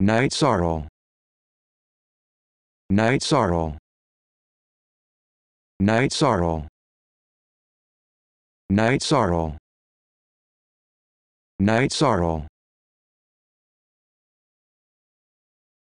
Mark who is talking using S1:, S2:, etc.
S1: Night sorrow. Night sorrow. Night sorrow. Night sorrow. Night sorrow.